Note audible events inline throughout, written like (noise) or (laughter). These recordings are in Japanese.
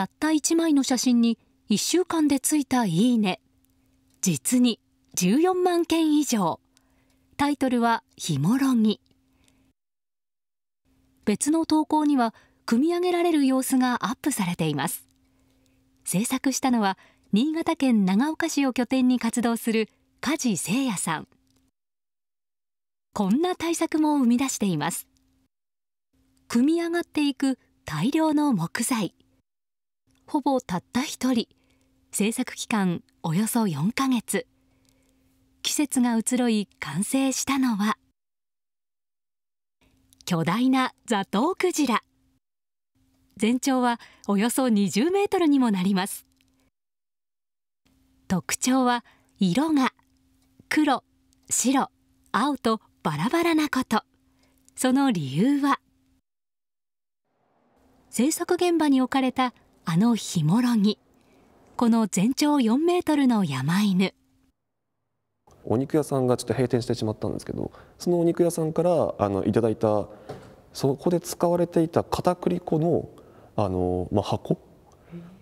たった1枚の写真に1週間でついた「いいね」実に14万件以上タイトルは「ひもろぎ」別の投稿には組み上げられる様子がアップされています制作したのは新潟県長岡市を拠点に活動する梶誠也さんこんな対策も生み出しています組み上がっていく大量の木材ほぼたった1人制作期間およそ4か月季節が移ろい完成したのは巨大なザトウクジラ全長はおよそ20メートルにもなります特徴は色が黒白青とバラバラなことその理由は制作現場に置かれたあのヒモロギこの全長4メートルの山犬お肉屋さんがちょっと閉店してしまったんですけどそのお肉屋さんからあのいただいたそこで使われていた片栗粉のあの、まあ、箱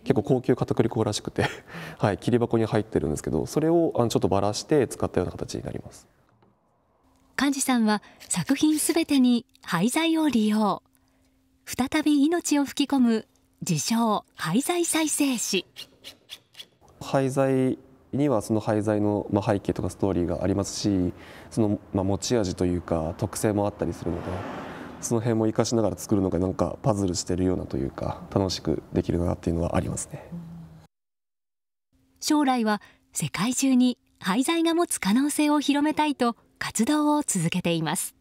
結構高級片栗粉らしくて (laughs) はい、切り箱に入ってるんですけどそれをあのちょっとばらして使ったような形になります幹事さんは作品すべてに廃材を利用再び命を吹き込む自称廃材再生士廃材にはその廃材の背景とかストーリーがありますしそのまあ持ち味というか特性もあったりするのでその辺も生かしながら作るのがなんかパズルしてるようなというか楽しくできるなっていうのはありますね将来は世界中に廃材が持つ可能性を広めたいと活動を続けています